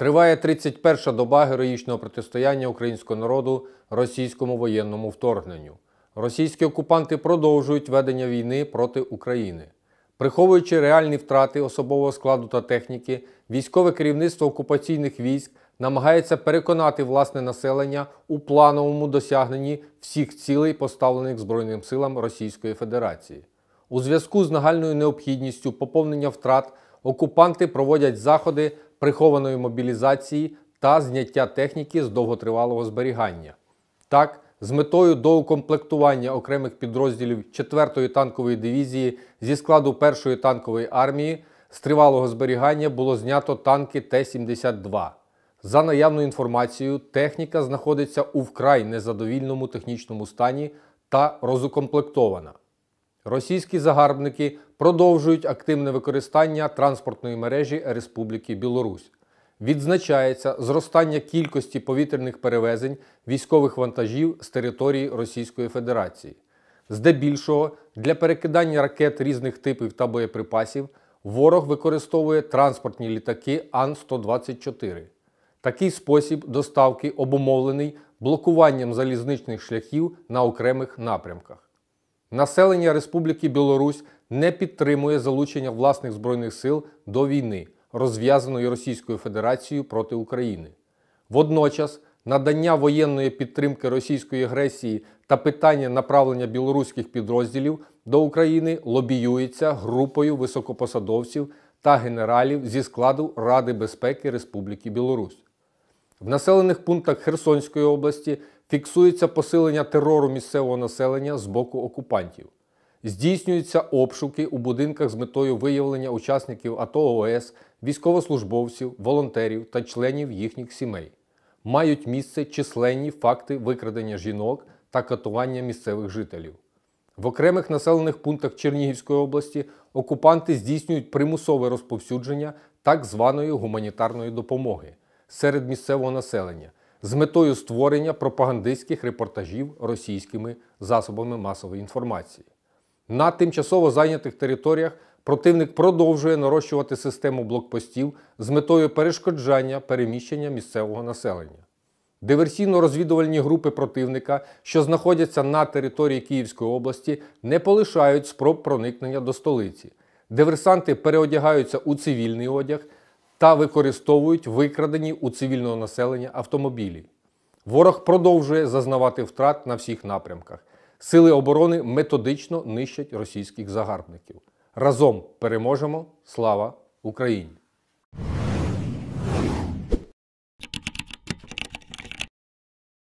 Триває 31-ша доба героїчного протистояння українського народу російському воєнному вторгненню. Російські окупанти продовжують ведення війни проти України. Приховуючи реальні втрати особового складу та техніки, військове керівництво окупаційних військ намагається переконати власне населення у плановому досягненні всіх цілей, поставлених Збройним силам Російської Федерації. У зв'язку з нагальною необхідністю поповнення втрат окупанти проводять заходи прихованої мобілізації та зняття техніки з довготривалого зберігання. Так, з метою доукомплектування окремих підрозділів 4-ї танкової дивізії зі складу 1-ї танкової армії з тривалого зберігання було знято танки Т-72. За наявною інформацією, техніка знаходиться у вкрай незадовільному технічному стані та розукомплектована. Російські загарбники продовжують активне використання транспортної мережі Республіки Білорусь. Відзначається зростання кількості повітряних перевезень військових вантажів з території Російської Федерації. Здебільшого для перекидання ракет різних типів та боєприпасів ворог використовує транспортні літаки Ан-124. Такий спосіб доставки обумовлений блокуванням залізничних шляхів на окремих напрямках. Населення Республіки Білорусь не підтримує залучення власних збройних сил до війни, розв'язаної Російською Федерацією проти України. Водночас надання воєнної підтримки російської агресії та питання направлення білоруських підрозділів до України лобіюється групою високопосадовців та генералів зі складу Ради безпеки Республіки Білорусь. В населених пунктах Херсонської області Фіксується посилення терору місцевого населення з боку окупантів. Здійснюються обшуки у будинках з метою виявлення учасників АТО ОС, військовослужбовців, волонтерів та членів їхніх сімей. Мають місце численні факти викрадення жінок та катування місцевих жителів. В окремих населених пунктах Чернігівської області окупанти здійснюють примусове розповсюдження так званої гуманітарної допомоги серед місцевого населення з метою створення пропагандистських репортажів російськими засобами масової інформації. На тимчасово зайнятих територіях противник продовжує нарощувати систему блокпостів з метою перешкоджання переміщення місцевого населення. Диверсійно-розвідувальні групи противника, що знаходяться на території Київської області, не полишають спроб проникнення до столиці. Диверсанти переодягаються у цивільний одяг та використовують викрадені у цивільного населення автомобілі. Ворог продовжує зазнавати втрат на всіх напрямках. Сили оборони методично нищать російських загарбників. Разом переможемо! Слава Україні!